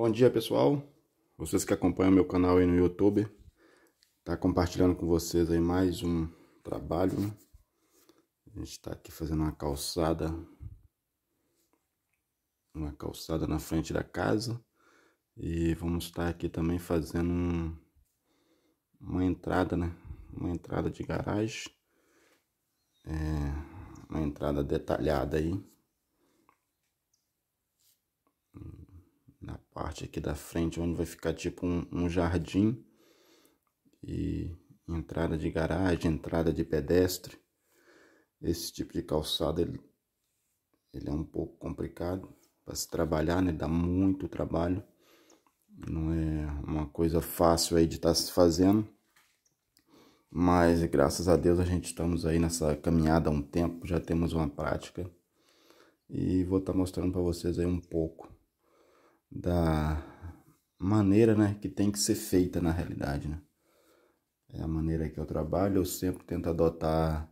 Bom dia pessoal, vocês que acompanham meu canal aí no YouTube, tá compartilhando com vocês aí mais um trabalho, né? A gente tá aqui fazendo uma calçada, uma calçada na frente da casa e vamos estar tá aqui também fazendo um, uma entrada, né? Uma entrada de garagem, é, uma entrada detalhada aí parte aqui da frente, onde vai ficar tipo um, um jardim e entrada de garagem, entrada de pedestre. Esse tipo de calçada ele, ele é um pouco complicado para se trabalhar, né? Dá muito trabalho. Não é uma coisa fácil aí de estar tá se fazendo. Mas graças a Deus a gente estamos aí nessa caminhada há um tempo, já temos uma prática. E vou estar tá mostrando para vocês aí um pouco da maneira né, que tem que ser feita na realidade. Né? É a maneira que eu trabalho, eu sempre tento adotar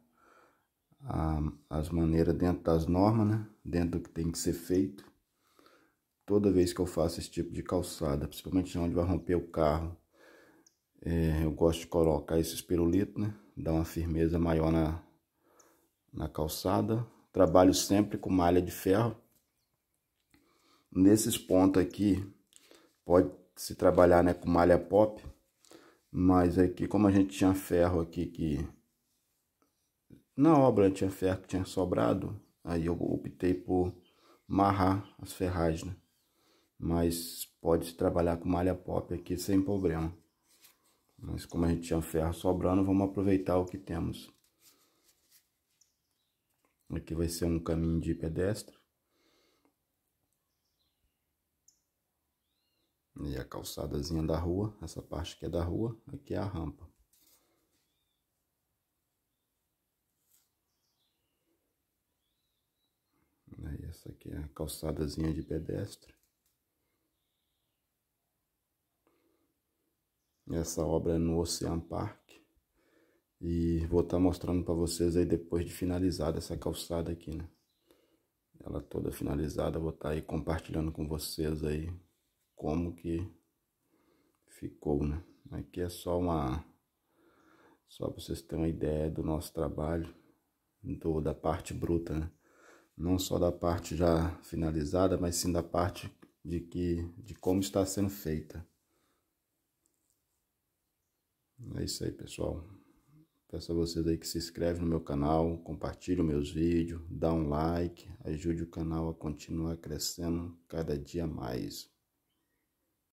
a, as maneiras dentro das normas, né? dentro do que tem que ser feito. Toda vez que eu faço esse tipo de calçada, principalmente onde vai romper o carro, é, eu gosto de colocar esses pirulitos, né? Dá uma firmeza maior na, na calçada. Trabalho sempre com malha de ferro, Nesses pontos aqui, pode se trabalhar né, com malha pop, mas aqui como a gente tinha ferro aqui que... Na obra tinha ferro que tinha sobrado, aí eu optei por marrar as ferragens, né? Mas pode se trabalhar com malha pop aqui sem problema. Mas como a gente tinha ferro sobrando, vamos aproveitar o que temos. Aqui vai ser um caminho de pedestre. E a calçadazinha da rua, essa parte que é da rua, aqui é a rampa. E essa aqui é a calçadazinha de pedestre. Essa obra é no Ocean Park. E vou estar tá mostrando para vocês aí depois de finalizada essa calçada aqui, né? Ela toda finalizada, vou estar tá aí compartilhando com vocês aí como que ficou, né? Aqui é só uma... Só para vocês terem uma ideia do nosso trabalho, do, da parte bruta, né? Não só da parte já finalizada, mas sim da parte de, que, de como está sendo feita. É isso aí, pessoal. Peço a vocês aí que se inscreve no meu canal, compartilhe meus vídeos, dá um like, ajude o canal a continuar crescendo cada dia mais.